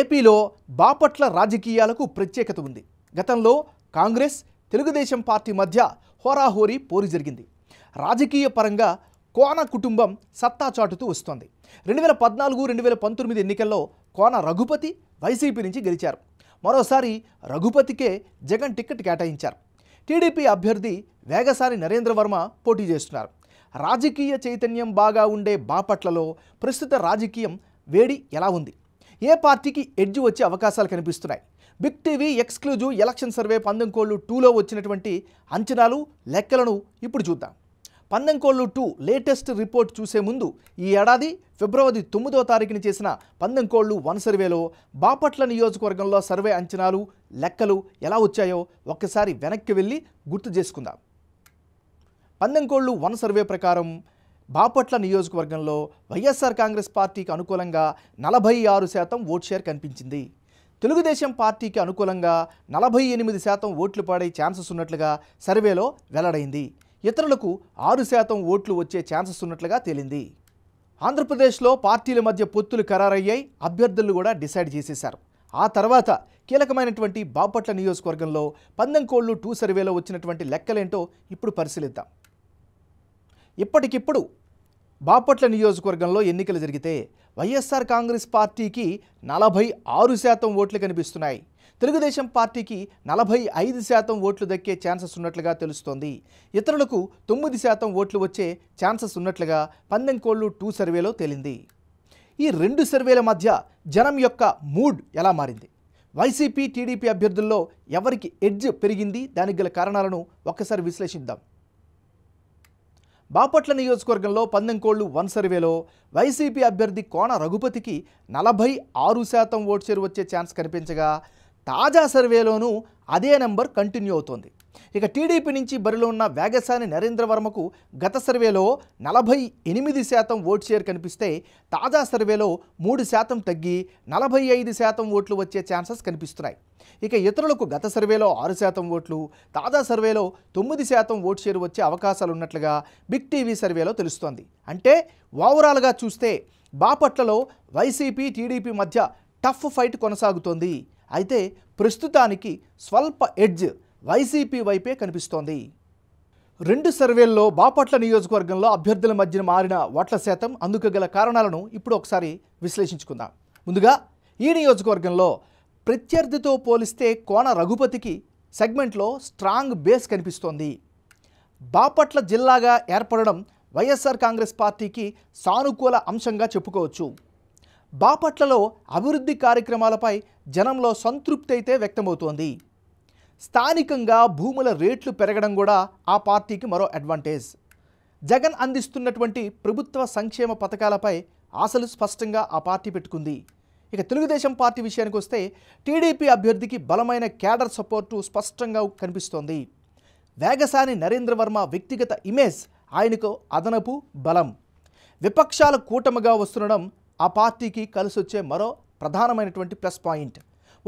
ఏపీలో బాపట్ల రాజకీయాలకు ప్రత్యేకత ఉంది గతంలో కాంగ్రెస్ తెలుగుదేశం పార్టీ మధ్య హోరాహోరీ పోరు జరిగింది రాజకీయ పరంగా కోన కుటుంబం సత్తా చాటుతూ వస్తోంది రెండు వేల పద్నాలుగు రెండు వేల పంతొమ్మిది ఎన్నికల్లో కోన రఘుపతి వైసీపీ నుంచి గెలిచారు మరోసారి రఘుపతికే జగన్ టికెట్ కేటాయించారు టీడీపీ అభ్యర్థి వేగసారి నరేంద్ర వర్మ పోటీ చేస్తున్నారు రాజకీయ చైతన్యం బాగా ఉండే బాపట్లలో ప్రస్తుత రాజకీయం వేడి ఎలా ఉంది ఏ పార్టీకి ఎడ్జ్ వచ్చే అవకాశాలు కనిపిస్తున్నాయి big TV exclusive election survey పందెంకోళ్ళు టూలో వచ్చినటువంటి అంచనాలు లెక్కలను ఇప్పుడు చూద్దాం పందెంకోళ్ళు టూ లేటెస్ట్ రిపోర్ట్ చూసే ముందు ఈ ఏడాది ఫిబ్రవరి తొమ్మిదో తారీఖున చేసిన పందెంకోళ్ళు వన్ సర్వేలో బాపట్ల నియోజకవర్గంలో సర్వే అంచనాలు లెక్కలు ఎలా వచ్చాయో ఒక్కసారి వెనక్కి వెళ్ళి గుర్తు చేసుకుందాం పందెంకోళ్ళు వన్ సర్వే ప్రకారం బాపట్ల నియోజకవర్గంలో వైఎస్ఆర్ కాంగ్రెస్ పార్టీకి అనుకూలంగా నలభై ఆరు శాతం ఓట్ షేర్ కనిపించింది తెలుగుదేశం పార్టీకి అనుకూలంగా నలభై ఎనిమిది శాతం ఓట్లు పడే ఛాన్సెస్ ఉన్నట్లుగా సర్వేలో వెల్లడైంది ఇతరులకు ఆరు శాతం ఓట్లు వచ్చే ఛాన్సెస్ ఉన్నట్లుగా తేలింది ఆంధ్రప్రదేశ్లో పార్టీల మధ్య పొత్తులు ఖరారయ్యాయి అభ్యర్థులు కూడా డిసైడ్ చేసేశారు ఆ తర్వాత కీలకమైనటువంటి బాపట్ల నియోజకవర్గంలో పందెంకోళ్ళు టూ సర్వేలో వచ్చినటువంటి లెక్కలేంటో ఇప్పుడు పరిశీలిద్దాం ఇప్పటికిప్పుడు బాపట్ల నియోజకవర్గంలో ఎన్నికలు జరిగితే వైఎస్ఆర్ కాంగ్రెస్ పార్టీకి నలభై ఆరు శాతం ఓట్లు కనిపిస్తున్నాయి తెలుగుదేశం పార్టీకి నలభై ఐదు శాతం ఓట్లు దక్కే ఛాన్సెస్ ఉన్నట్లుగా తెలుస్తోంది ఇతరులకు తొమ్మిది శాతం ఓట్లు వచ్చే ఛాన్సెస్ ఉన్నట్లుగా పందెంకోళ్ళు టూ సర్వేలో తేలింది ఈ రెండు సర్వేల మధ్య జనం యొక్క మూడ్ ఎలా మారింది వైసీపీ టీడీపీ అభ్యర్థుల్లో ఎవరికి ఎడ్జ్ పెరిగింది దానికి గల కారణాలను ఒక్కసారి విశ్లేషిద్దాం బాపట్ల నియోజకవర్గంలో పందెంకోళ్లు వన్ సర్వేలో వైసీపీ అభ్యర్థి కోన రఘుపతికి నలభై ఆరు శాతం ఓటు షేర్ వచ్చే ఛాన్స్ కనిపించగా తాజా సర్వేలోనూ అదే నెంబర్ కంటిన్యూ అవుతోంది ఇక టీడీపీ నుంచి బరిలో ఉన్న వేగసాని నరేంద్రవర్మకు గత సర్వేలో నలభై ఎనిమిది శాతం ఓట్ షేర్ కనిపిస్తే తాజా సర్వేలో మూడు శాతం తగ్గి నలభై ఐదు శాతం ఓట్లు వచ్చే ఛాన్సెస్ కనిపిస్తున్నాయి ఇక ఇతరులకు గత సర్వేలో ఆరు శాతం ఓట్లు తాజా సర్వేలో తొమ్మిది శాతం ఓట్ షేర్ వచ్చే అవకాశాలు ఉన్నట్లుగా బిగ్ టీవీ సర్వేలో తెలుస్తోంది అంటే ఓవరాల్గా చూస్తే బాపట్లలో వైసీపీ టీడీపీ మధ్య టఫ్ ఫైట్ కొనసాగుతోంది అయితే ప్రస్తుతానికి స్వల్ప ఎడ్జ్ వైసీపీ వైపే కనిపిస్తోంది రెండు సర్వేల్లో బాపట్ల నియోజకవర్గంలో అభ్యర్థుల మధ్యన మారిన ఓట్ల శాతం అందుకు గల కారణాలను ఇప్పుడు ఒకసారి విశ్లేషించుకుందాం ముందుగా ఈ నియోజకవర్గంలో ప్రత్యర్థితో పోలిస్తే కోన రఘుపతికి సెగ్మెంట్లో స్ట్రాంగ్ బేస్ కనిపిస్తోంది బాపట్ల జిల్లాగా ఏర్పడడం వైఎస్ఆర్ కాంగ్రెస్ పార్టీకి సానుకూల అంశంగా చెప్పుకోవచ్చు బాపట్లలో అభివృద్ధి కార్యక్రమాలపై జనంలో సంతృప్తి అయితే వ్యక్తమవుతోంది స్థానికంగా భూముల రేట్లు పెరగడం కూడా ఆ పార్టీకి మరో అడ్వాంటేజ్ జగన్ అందిస్తున్నటువంటి ప్రభుత్వ సంక్షేమ పథకాలపై ఆశలు స్పష్టంగా ఆ పార్టీ పెట్టుకుంది ఇక తెలుగుదేశం పార్టీ విషయానికి వస్తే టీడీపీ అభ్యర్థికి బలమైన క్యాడర్ సపోర్టు స్పష్టంగా కనిపిస్తోంది వేగసాని నరేంద్ర వర్మ వ్యక్తిగత ఇమేజ్ ఆయనకు అదనపు బలం విపక్షాల కూటమిగా వస్తుండడం ఆ పార్టీకి కలిసొచ్చే మరో ప్రధానమైనటువంటి ప్లస్ పాయింట్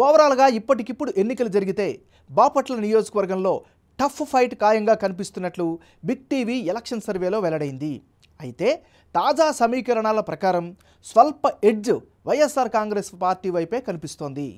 ఓవరాల్గా ఇప్పటికిప్పుడు ఎన్నికలు జరిగితే బాపట్ల నియోజకవర్గంలో టఫ్ ఫైట్ ఖాయంగా కనిపిస్తున్నట్లు బిగ్ టీవీ ఎలక్షన్ సర్వేలో వెల్లడైంది అయితే తాజా సమీకరణాల ప్రకారం స్వల్ప ఎడ్జ్ వైఎస్ఆర్ కాంగ్రెస్ పార్టీ వైపే కనిపిస్తోంది